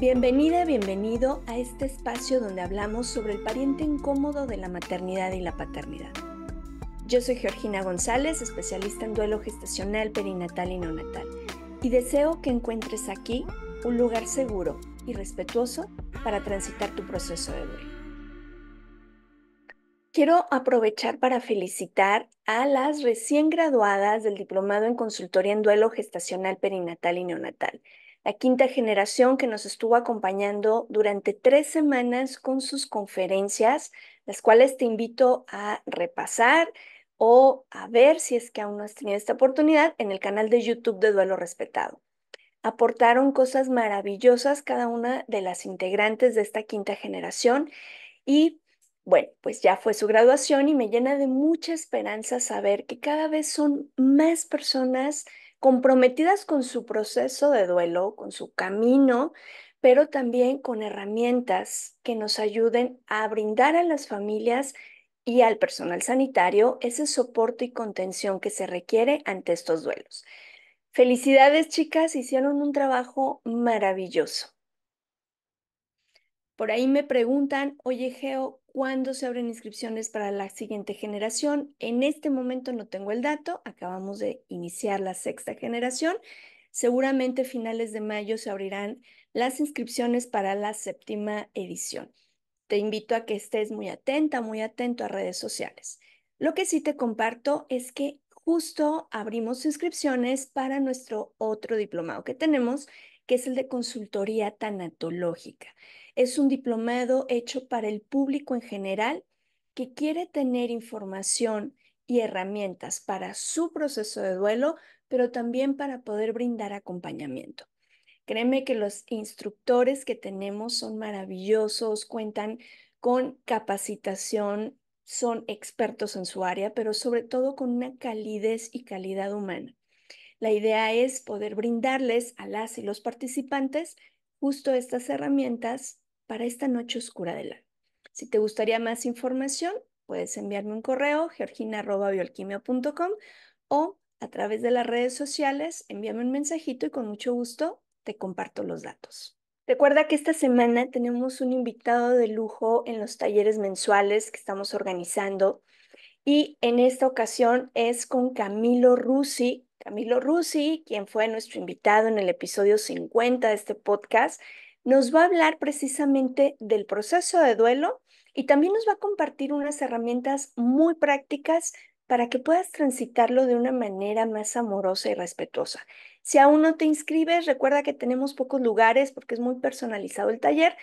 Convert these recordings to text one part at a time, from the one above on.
Bienvenida, bienvenido a este espacio donde hablamos sobre el pariente incómodo de la maternidad y la paternidad. Yo soy Georgina González, especialista en duelo gestacional, perinatal y neonatal, y deseo que encuentres aquí un lugar seguro y respetuoso para transitar tu proceso de duelo. Quiero aprovechar para felicitar a las recién graduadas del Diplomado en Consultoría en Duelo Gestacional, Perinatal y Neonatal la quinta generación que nos estuvo acompañando durante tres semanas con sus conferencias, las cuales te invito a repasar o a ver si es que aún no has tenido esta oportunidad en el canal de YouTube de Duelo Respetado. Aportaron cosas maravillosas cada una de las integrantes de esta quinta generación y bueno, pues ya fue su graduación y me llena de mucha esperanza saber que cada vez son más personas comprometidas con su proceso de duelo, con su camino, pero también con herramientas que nos ayuden a brindar a las familias y al personal sanitario ese soporte y contención que se requiere ante estos duelos. Felicidades chicas, hicieron un trabajo maravilloso. Por ahí me preguntan, oye Geo, cuándo se abren inscripciones para la siguiente generación. En este momento no tengo el dato, acabamos de iniciar la sexta generación. Seguramente finales de mayo se abrirán las inscripciones para la séptima edición. Te invito a que estés muy atenta, muy atento a redes sociales. Lo que sí te comparto es que justo abrimos inscripciones para nuestro otro diplomado que tenemos, que es el de consultoría tanatológica. Es un diplomado hecho para el público en general que quiere tener información y herramientas para su proceso de duelo, pero también para poder brindar acompañamiento. Créeme que los instructores que tenemos son maravillosos, cuentan con capacitación, son expertos en su área, pero sobre todo con una calidez y calidad humana. La idea es poder brindarles a las y los participantes justo estas herramientas para esta noche oscura del año. Si te gustaría más información, puedes enviarme un correo georgina.bioalquimia.com o a través de las redes sociales, envíame un mensajito y con mucho gusto te comparto los datos. Recuerda que esta semana tenemos un invitado de lujo en los talleres mensuales que estamos organizando y en esta ocasión es con Camilo Rusi, Camilo Rusi, quien fue nuestro invitado en el episodio 50 de este podcast, nos va a hablar precisamente del proceso de duelo y también nos va a compartir unas herramientas muy prácticas para que puedas transitarlo de una manera más amorosa y respetuosa. Si aún no te inscribes, recuerda que tenemos pocos lugares porque es muy personalizado el taller.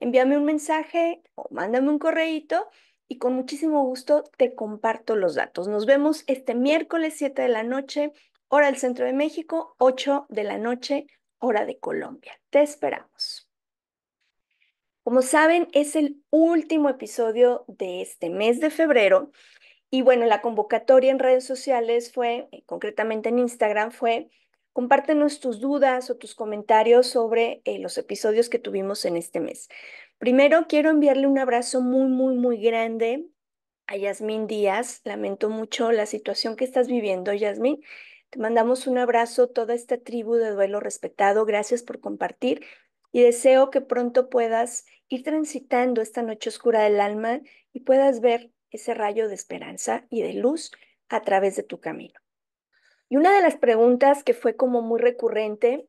Envíame un mensaje o mándame un correíto y con muchísimo gusto te comparto los datos. Nos vemos este miércoles 7 de la noche hora del centro de México, 8 de la noche, hora de Colombia. Te esperamos. Como saben, es el último episodio de este mes de febrero. Y bueno, la convocatoria en redes sociales fue, eh, concretamente en Instagram, fue compártenos tus dudas o tus comentarios sobre eh, los episodios que tuvimos en este mes. Primero, quiero enviarle un abrazo muy, muy, muy grande a Yasmín Díaz. Lamento mucho la situación que estás viviendo, Yasmín mandamos un abrazo, a toda esta tribu de duelo respetado. Gracias por compartir y deseo que pronto puedas ir transitando esta noche oscura del alma y puedas ver ese rayo de esperanza y de luz a través de tu camino. Y una de las preguntas que fue como muy recurrente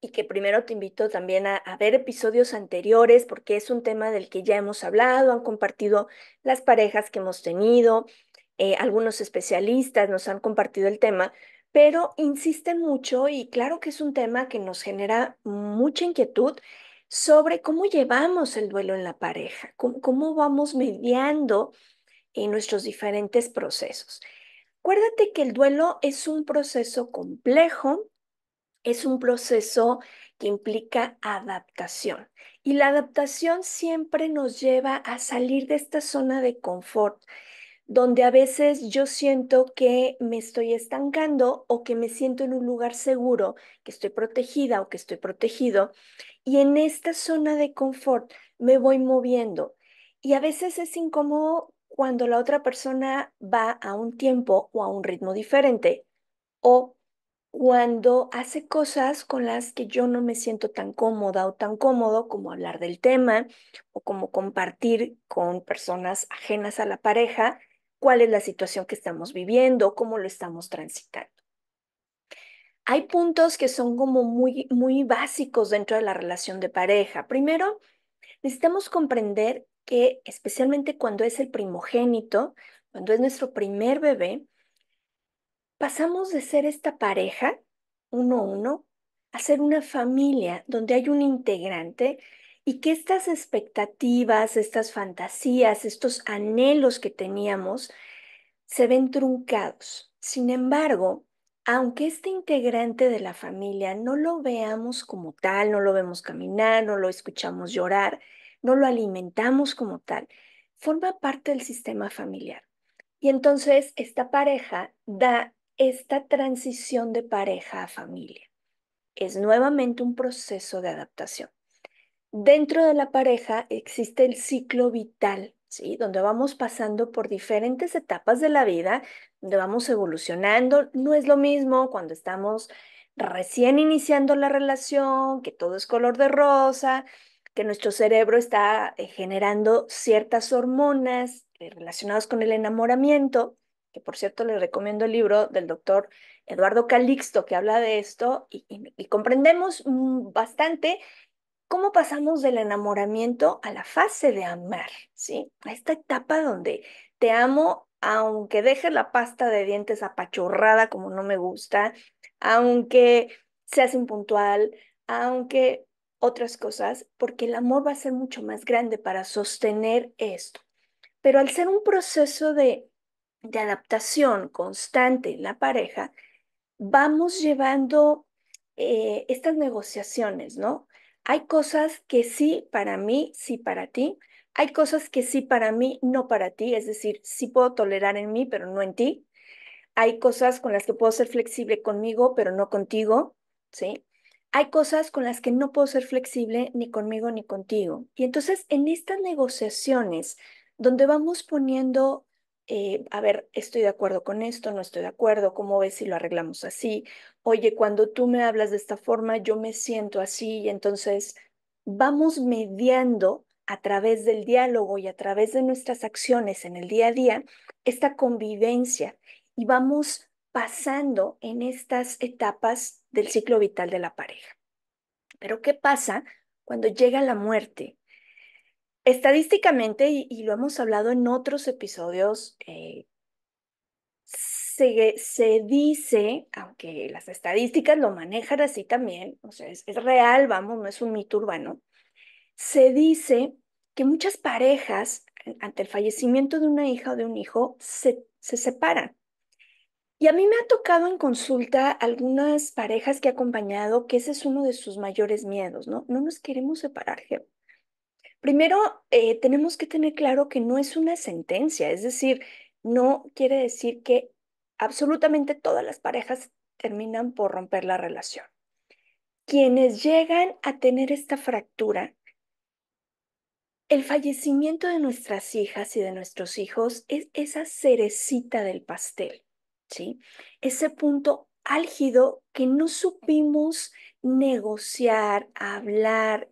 y que primero te invito también a, ver episodios anteriores porque es un tema del que ya hemos hablado, han compartido las parejas que hemos tenido, eh, algunos especialistas nos han compartido el tema, pero insisten mucho y claro que es un tema que nos genera mucha inquietud sobre cómo llevamos el duelo en la pareja, cómo, vamos mediando en nuestros diferentes procesos. Acuérdate que el duelo es un proceso complejo, es un proceso que implica adaptación. Y la adaptación siempre nos lleva a salir de esta zona de confort, donde a veces yo siento que me estoy estancando o que me siento en un lugar seguro, que estoy protegida o que estoy protegido, y en esta zona de confort me voy moviendo. Y a veces es incómodo cuando la otra persona va a un tiempo o a un ritmo diferente, o cuando hace cosas con las que yo no me siento tan cómoda o tan cómodo como hablar del tema o como compartir con personas ajenas a la pareja cuál es la situación que estamos viviendo, cómo lo estamos transitando. Hay puntos que son como muy, muy básicos dentro de la relación de pareja. Primero, necesitamos comprender que especialmente cuando es el primogénito, cuando es nuestro primer bebé, pasamos de ser esta pareja, uno a uno, a ser una familia donde hay un integrante y que estas expectativas, estas fantasías, estos anhelos que teníamos se ven truncados. Sin embargo, aunque este integrante de la familia no lo veamos como tal, no lo vemos caminar, no lo escuchamos llorar, no lo alimentamos como tal, forma parte del sistema familiar. Y entonces esta pareja da esta transición de pareja a familia. Es nuevamente un proceso de adaptación. Dentro de la pareja existe el ciclo vital, ¿sí? Donde vamos pasando por diferentes etapas de la vida, donde vamos evolucionando. No es lo mismo cuando estamos recién iniciando la relación, que todo es color de rosa, que nuestro cerebro está eh, generando ciertas hormonas eh, relacionadas con el enamoramiento, que por cierto les recomiendo el libro del doctor Eduardo Calixto que habla de esto y comprendemos mm, bastante ¿Cómo pasamos del enamoramiento a la fase de amar? ¿sí? A esta etapa donde te amo aunque dejes la pasta de dientes apachurrada como no me gusta, aunque seas impuntual, aunque otras cosas, porque el amor va a ser mucho más grande para sostener esto. Pero al ser un proceso de, adaptación constante en la pareja, vamos llevando eh, estas negociaciones, ¿no? Hay cosas que sí para mí, sí para ti. Hay cosas que sí para mí, no para ti. Es decir, sí puedo tolerar en mí, pero no en ti. Hay cosas con las que puedo ser flexible conmigo, pero no contigo. ¿Sí? Hay cosas con las que no puedo ser flexible ni conmigo ni contigo. Y entonces en estas negociaciones donde vamos poniendo eh, a ver, estoy de acuerdo con esto, no estoy de acuerdo, ¿cómo ves si lo arreglamos así? Oye, cuando tú me hablas de esta forma, yo me siento así y entonces vamos mediando a través del diálogo y a través de nuestras acciones en el día a día esta convivencia y vamos pasando en estas etapas del ciclo vital de la pareja. Pero ¿qué pasa cuando llega la muerte Estadísticamente, y, lo hemos hablado en otros episodios, eh, se, dice, aunque las estadísticas lo manejan así también, o sea, es, real, vamos, no es un mito urbano, se dice que muchas parejas, eh, ante el fallecimiento de una hija o de un hijo, se, se separan. Y a mí me ha tocado en consulta algunas parejas que he acompañado que ese es uno de sus mayores miedos, ¿no? No nos queremos separar, Primero, eh, tenemos que tener claro que no es una sentencia, es decir, no quiere decir que absolutamente todas las parejas terminan por romper la relación. Quienes llegan a tener esta fractura, el fallecimiento de nuestras hijas y de nuestros hijos es esa cerecita del pastel, ¿sí? Ese punto álgido que no supimos negociar, hablar,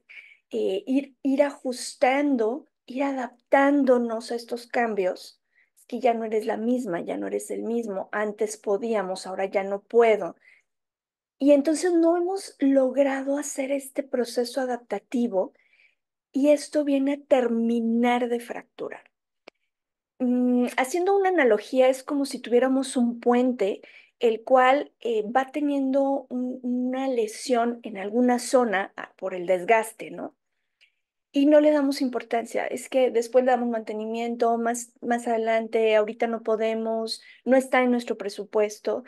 eh, ir, ir ajustando, ir adaptándonos a estos cambios, es que ya no eres la misma, ya no eres el mismo, antes podíamos, ahora ya no puedo. Y entonces no hemos logrado hacer este proceso adaptativo y esto viene a terminar de fracturar. Mm, haciendo una analogía, es como si tuviéramos un puente el cual eh, va teniendo una lesión en alguna zona ah, por el desgaste, ¿no? y no le damos importancia. Es que después le damos mantenimiento, más, más adelante, ahorita no podemos, no está en nuestro presupuesto,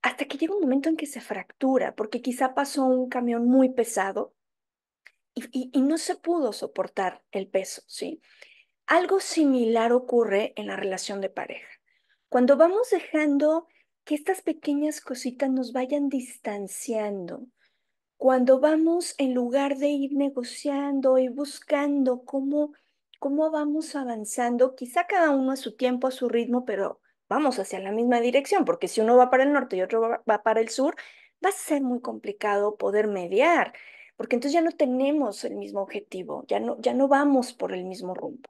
hasta que llega un momento en que se fractura, porque quizá pasó un camión muy pesado y, no se pudo soportar el peso, ¿sí? Algo similar ocurre en la relación de pareja. Cuando vamos dejando que estas pequeñas cositas nos vayan distanciando, cuando vamos, en lugar de ir negociando y buscando cómo, cómo vamos avanzando, quizá cada uno a su tiempo, a su ritmo, pero vamos hacia la misma dirección, porque si uno va para el norte y otro va para el sur, va a ser muy complicado poder mediar, porque entonces ya no tenemos el mismo objetivo, ya no, ya no vamos por el mismo rumbo.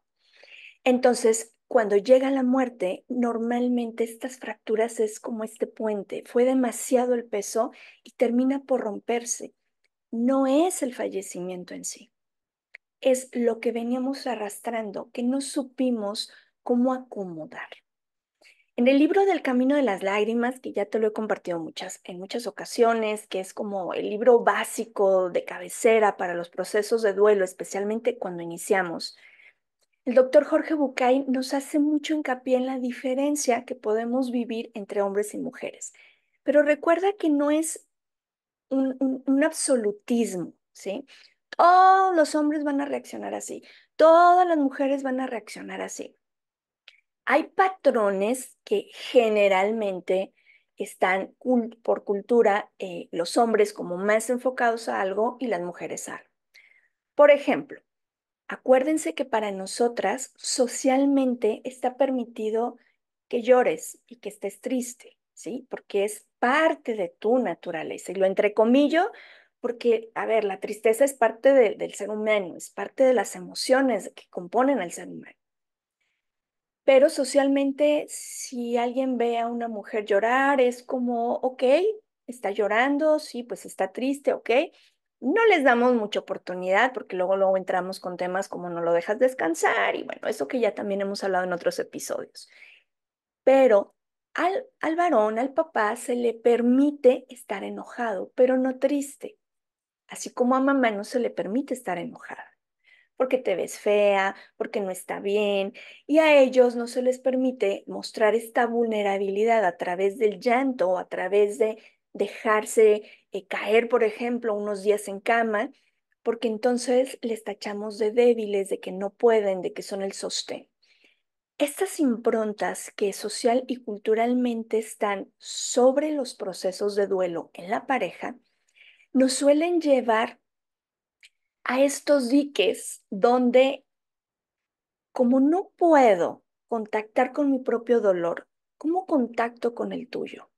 Entonces, cuando llega la muerte, normalmente estas fracturas es como este puente, fue demasiado el peso y termina por romperse. No es el fallecimiento en sí, es lo que veníamos arrastrando, que no supimos cómo acomodar. En el libro del Camino de las Lágrimas, que ya te lo he compartido muchas, en muchas ocasiones, que es como el libro básico de cabecera para los procesos de duelo, especialmente cuando iniciamos, el doctor Jorge Bucay nos hace mucho hincapié en la diferencia que podemos vivir entre hombres y mujeres, pero recuerda que no es un, absolutismo, ¿sí? Todos los hombres van a reaccionar así, todas las mujeres van a reaccionar así. Hay patrones que generalmente están por cultura eh, los hombres como más enfocados a algo y las mujeres a algo. Por ejemplo, Acuérdense que para nosotras socialmente está permitido que llores y que estés triste, ¿sí? Porque es parte de tu naturaleza. Y lo entrecomillo porque, a ver, la tristeza es parte del ser humano, es parte de las emociones que componen al ser humano. Pero socialmente, si alguien ve a una mujer llorar, es como, ok, está llorando, sí, pues está triste, ok, no les damos mucha oportunidad porque luego, luego entramos con temas como no lo dejas descansar y bueno, eso que ya también hemos hablado en otros episodios. Pero al, al varón, al papá, se le permite estar enojado, pero no triste. Así como a mamá no se le permite estar enojada porque te ves fea, porque no está bien, y a ellos no se les permite mostrar esta vulnerabilidad a través del llanto, a través de dejarse eh, caer, por ejemplo, unos días en cama, porque entonces les tachamos de débiles, de que no pueden, de que son el sostén. Estas improntas que social y culturalmente están sobre los procesos de duelo en la pareja nos suelen llevar a estos diques donde, como no puedo contactar con mi propio dolor, ¿cómo contacto con el tuyo?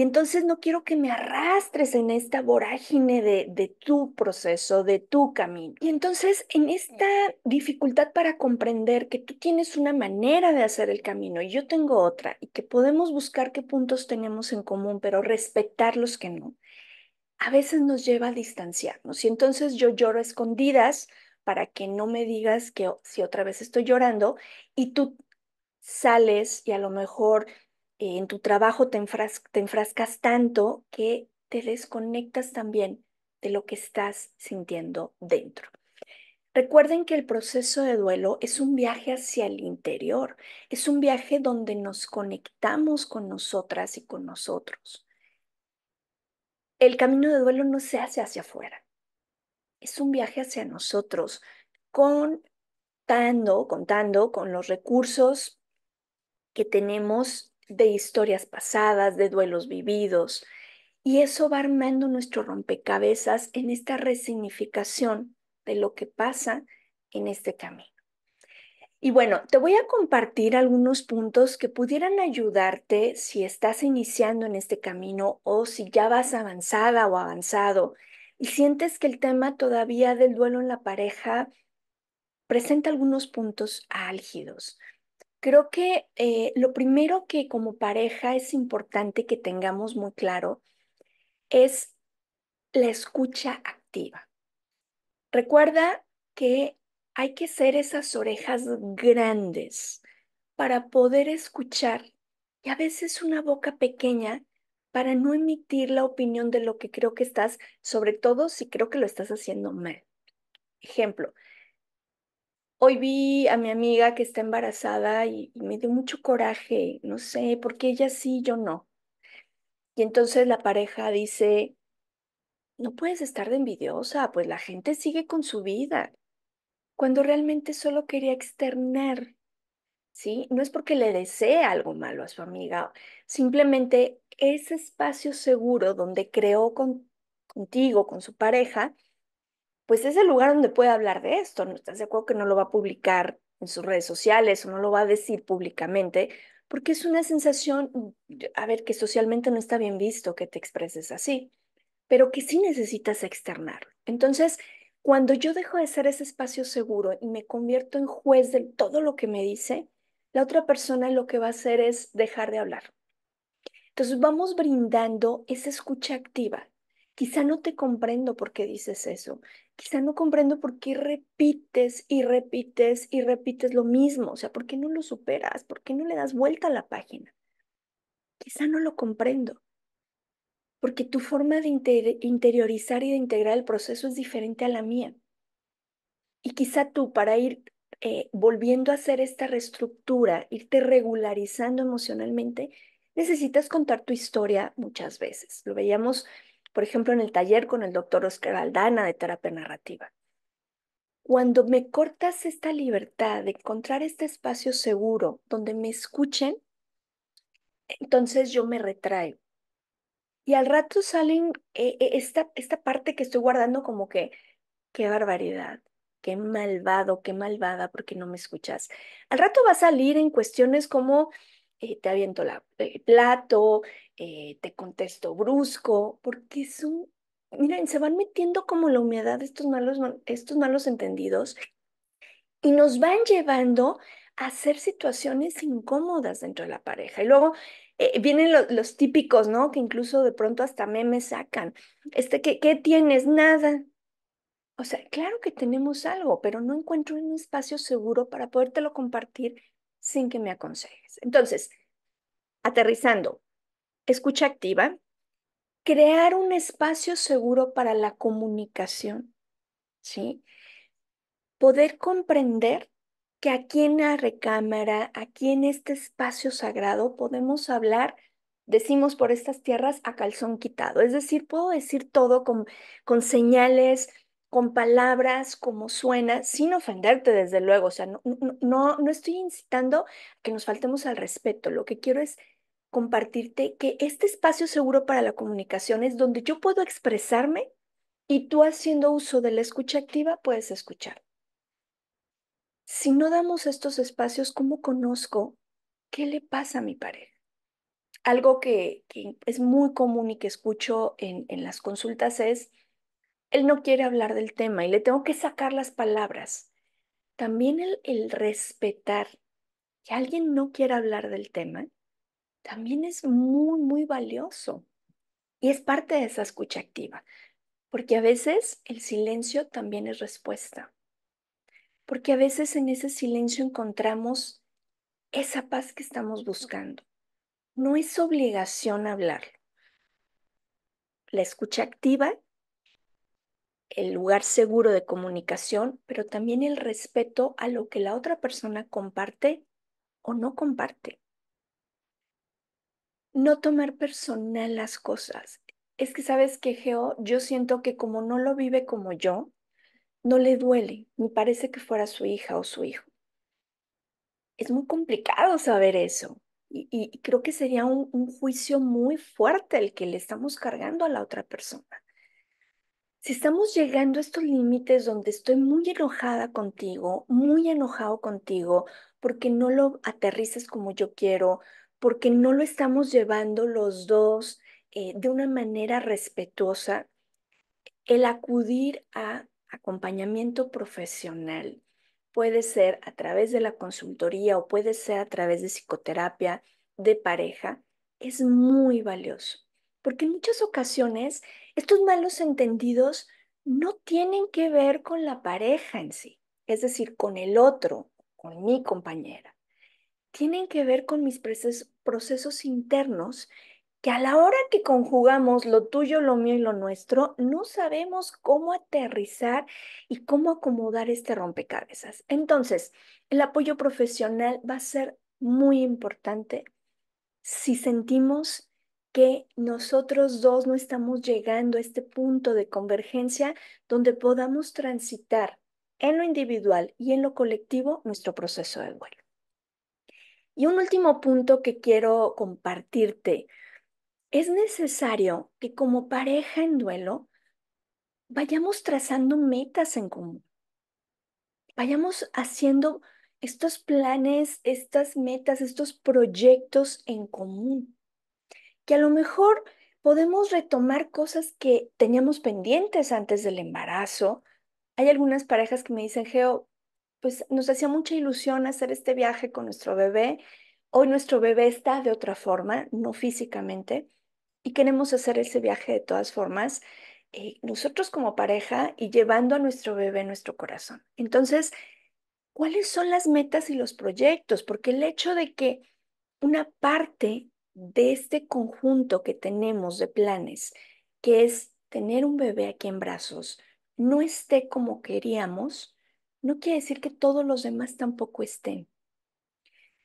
Y entonces no quiero que me arrastres en esta vorágine de, tu proceso, de tu camino. Y entonces en esta dificultad para comprender que tú tienes una manera de hacer el camino y yo tengo otra y que podemos buscar qué puntos tenemos en común, pero respetar los que no, a veces nos lleva a distanciarnos. Y entonces yo lloro escondidas para que no me digas que si otra vez estoy llorando y tú sales y a lo mejor en tu trabajo te, te enfrascas tanto que te desconectas también de lo que estás sintiendo dentro. Recuerden que el proceso de duelo es un viaje hacia el interior, es un viaje donde nos conectamos con nosotras y con nosotros. El camino de duelo no se hace hacia afuera, es un viaje hacia nosotros, contando, contando con los recursos que tenemos de historias pasadas, de duelos vividos, y eso va armando nuestro rompecabezas en esta resignificación de lo que pasa en este camino. Y bueno, te voy a compartir algunos puntos que pudieran ayudarte si estás iniciando en este camino o si ya vas avanzada o avanzado y sientes que el tema todavía del duelo en la pareja presenta algunos puntos álgidos. Creo que eh, lo primero que como pareja es importante que tengamos muy claro es la escucha activa. Recuerda que hay que ser esas orejas grandes para poder escuchar y a veces una boca pequeña para no emitir la opinión de lo que creo que estás, sobre todo si creo que lo estás haciendo mal. Ejemplo, Hoy vi a mi amiga que está embarazada y, me dio mucho coraje, no sé, porque ella sí, yo no. Y entonces la pareja dice, no puedes estar de envidiosa, pues la gente sigue con su vida, cuando realmente solo quería externar, ¿sí? No es porque le desee algo malo a su amiga, simplemente ese espacio seguro donde creó contigo, con su pareja, pues es el lugar donde puede hablar de esto. ¿No estás de acuerdo que no lo va a publicar en sus redes sociales o no lo va a decir públicamente? Porque es una sensación, a ver, que socialmente no está bien visto que te expreses así, pero que sí necesitas externar. Entonces, cuando yo dejo de ser ese espacio seguro y me convierto en juez de todo lo que me dice, la otra persona lo que va a hacer es dejar de hablar. Entonces vamos brindando esa escucha activa. Quizá no te comprendo por qué dices eso. Quizá no comprendo por qué repites y repites y repites lo mismo. O sea, ¿por qué no lo superas? ¿Por qué no le das vuelta a la página? Quizá no lo comprendo. Porque tu forma de interiorizar y de integrar el proceso es diferente a la mía. Y quizá tú, para ir eh, volviendo a hacer esta reestructura, irte regularizando emocionalmente, necesitas contar tu historia muchas veces. Lo veíamos por ejemplo, en el taller con el doctor Oscar Aldana de terapia narrativa. Cuando me cortas esta libertad de encontrar este espacio seguro donde me escuchen, entonces yo me retraigo. Y al rato salen eh, eh, esta, esta parte que estoy guardando como que, qué barbaridad, qué malvado, qué malvada, porque no me escuchas. Al rato va a salir en cuestiones como eh, te aviento el plato, eh, te contesto brusco, porque son, miren, se van metiendo como la humedad estos malos, estos malos entendidos y nos van llevando a hacer situaciones incómodas dentro de la pareja. Y luego eh, vienen los típicos, ¿no? Que incluso de pronto hasta memes sacan. Este, ¿qué, ¿Qué tienes? Nada. O sea, claro que tenemos algo, pero no encuentro un espacio seguro para podértelo compartir sin que me aconsejes. Entonces, aterrizando, escucha activa, crear un espacio seguro para la comunicación, ¿sí? Poder comprender que aquí en la recámara, aquí en este espacio sagrado, podemos hablar, decimos por estas tierras, a calzón quitado. Es decir, puedo decir todo con, con señales, con palabras, como suena, sin ofenderte, desde luego. O sea, no, no, no estoy incitando a que nos faltemos al respeto. Lo que quiero es compartirte que este espacio seguro para la comunicación es donde yo puedo expresarme y tú haciendo uso de la escucha activa puedes escuchar. Si no damos estos espacios, ¿cómo conozco qué le pasa a mi pareja? Algo que, es muy común y que escucho en, las consultas es, él no quiere hablar del tema y le tengo que sacar las palabras. También el, el respetar que alguien no quiera hablar del tema también es muy, muy valioso. Y es parte de esa escucha activa, porque a veces el silencio también es respuesta, porque a veces en ese silencio encontramos esa paz que estamos buscando. No es obligación hablarlo. La escucha activa, el lugar seguro de comunicación, pero también el respeto a lo que la otra persona comparte o no comparte no tomar personal las cosas. Es que sabes que Geo, yo siento que como no lo vive como yo, no le duele, ni parece que fuera su hija o su hijo. Es muy complicado saber eso. Y, creo que sería un, juicio muy fuerte el que le estamos cargando a la otra persona. Si estamos llegando a estos límites donde estoy muy enojada contigo, muy enojado contigo, porque no lo aterrices como yo quiero, porque no lo estamos llevando los dos eh, de una manera respetuosa. El acudir a acompañamiento profesional puede ser a través de la consultoría o puede ser a través de psicoterapia de pareja, es muy valioso, porque en muchas ocasiones estos malos entendidos no tienen que ver con la pareja en sí, es decir, con el otro, con mi compañera tienen que ver con mis procesos, internos que a la hora que conjugamos lo tuyo, lo mío y lo nuestro, no sabemos cómo aterrizar y cómo acomodar este rompecabezas. Entonces, el apoyo profesional va a ser muy importante si sentimos que nosotros dos no estamos llegando a este punto de convergencia donde podamos transitar en lo individual y en lo colectivo nuestro proceso de duelo. Y un último punto que quiero compartirte. Es necesario que como pareja en duelo vayamos trazando metas en común. Vayamos haciendo estos planes, estas metas, estos proyectos en común. Que a lo mejor podemos retomar cosas que teníamos pendientes antes del embarazo. Hay algunas parejas que me dicen, Geo, pues nos hacía mucha ilusión hacer este viaje con nuestro bebé. Hoy nuestro bebé está de otra forma, no físicamente, y queremos hacer ese viaje de todas formas, eh, nosotros como pareja y llevando a nuestro bebé en nuestro corazón. Entonces, ¿cuáles son las metas y los proyectos? Porque el hecho de que una parte de este conjunto que tenemos de planes, que es tener un bebé aquí en brazos, no esté como queríamos, no quiere decir que todos los demás tampoco estén.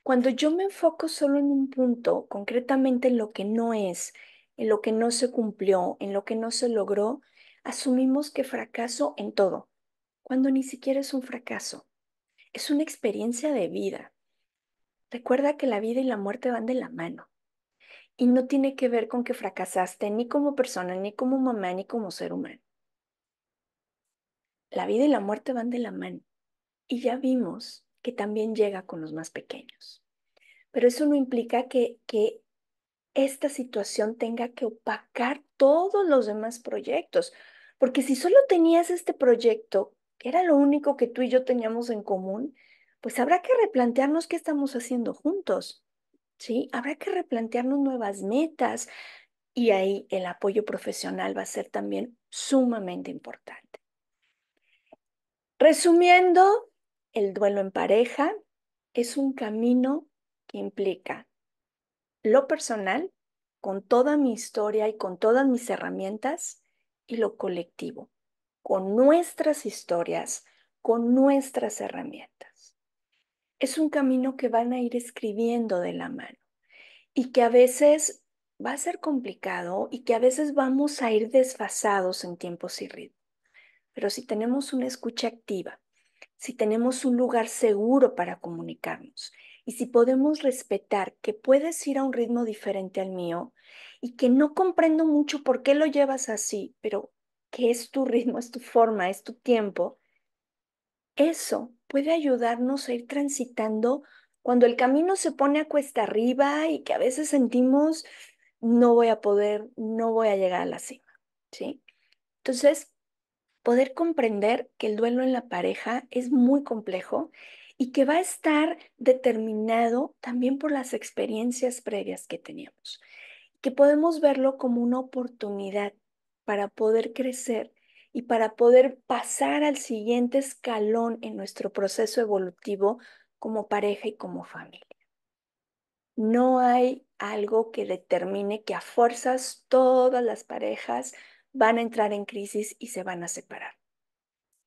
Cuando yo me enfoco solo en un punto, concretamente en lo que no es, en lo que no se cumplió, en lo que no se logró, asumimos que fracaso en todo, cuando ni siquiera es un fracaso. Es una experiencia de vida. Recuerda que la vida y la muerte van de la mano. Y no tiene que ver con que fracasaste ni como persona, ni como mamá, ni como ser humano la vida y la muerte van de la mano. Y ya vimos que también llega con los más pequeños. Pero eso no implica que, esta situación tenga que opacar todos los demás proyectos. Porque si solo tenías este proyecto, que era lo único que tú y yo teníamos en común, pues habrá que replantearnos qué estamos haciendo juntos. ¿sí? Habrá que replantearnos nuevas metas y ahí el apoyo profesional va a ser también sumamente importante. Resumiendo, el duelo en pareja es un camino que implica lo personal, con toda mi historia y con todas mis herramientas, y lo colectivo, con nuestras historias, con nuestras herramientas. Es un camino que van a ir escribiendo de la mano y que a veces va a ser complicado y que a veces vamos a ir desfasados en tiempos y ritmos. Pero si tenemos una escucha activa, si tenemos un lugar seguro para comunicarnos y si podemos respetar que puedes ir a un ritmo diferente al mío y que no comprendo mucho por qué lo llevas así, pero que es tu ritmo, es tu forma, es tu tiempo, eso puede ayudarnos a ir transitando cuando el camino se pone a cuesta arriba y que a veces sentimos no voy a poder, no voy a llegar a la cima, ¿sí? Entonces, poder comprender que el duelo en la pareja es muy complejo y que va a estar determinado también por las experiencias previas que teníamos, que podemos verlo como una oportunidad para poder crecer y para poder pasar al siguiente escalón en nuestro proceso evolutivo como pareja y como familia. No hay algo que determine que a fuerzas todas las parejas van a entrar en crisis y se van a separar.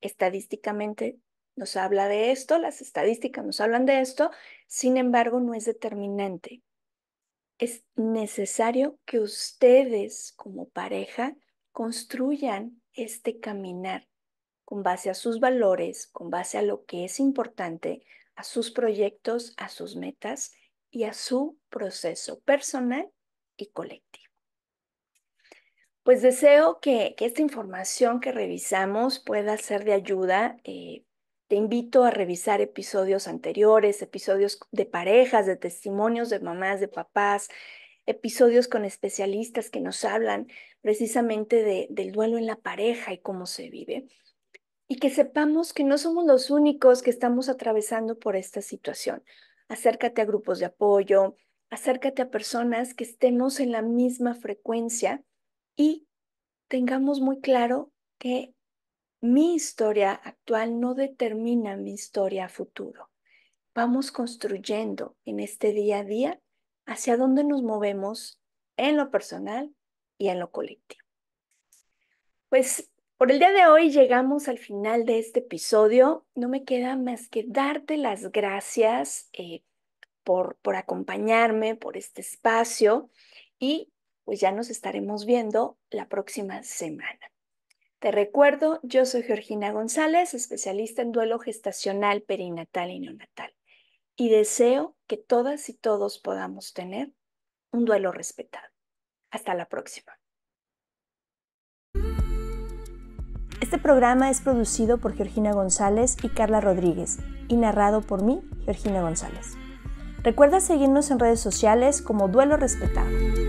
Estadísticamente nos habla de esto, las estadísticas nos hablan de esto, sin embargo no es determinante. Es necesario que ustedes como pareja construyan este caminar con base a sus valores, con base a lo que es importante, a sus proyectos, a sus metas y a su proceso personal y colectivo. Pues deseo que, esta información que revisamos pueda ser de ayuda. Eh, te invito a revisar episodios anteriores, episodios de parejas, de testimonios de mamás, de papás, episodios con especialistas que nos hablan precisamente del duelo en la pareja y cómo se vive. Y que sepamos que no somos los únicos que estamos atravesando por esta situación. Acércate a grupos de apoyo, acércate a personas que estemos en la misma frecuencia y tengamos muy claro que mi historia actual no determina mi historia futuro. Vamos construyendo en este día a día hacia dónde nos movemos en lo personal y en lo colectivo. Pues por el día de hoy llegamos al final de este episodio. No me queda más que darte las gracias eh, por, por acompañarme, por este espacio y pues ya nos estaremos viendo la próxima semana. Te recuerdo, yo soy Georgina González, especialista en duelo gestacional, perinatal y neonatal, y deseo que todas y todos podamos tener un duelo respetado. Hasta la próxima. Este programa es producido por Georgina González y Carla Rodríguez y narrado por mí, Georgina González. Recuerda seguirnos en redes sociales como Duelo Respetado.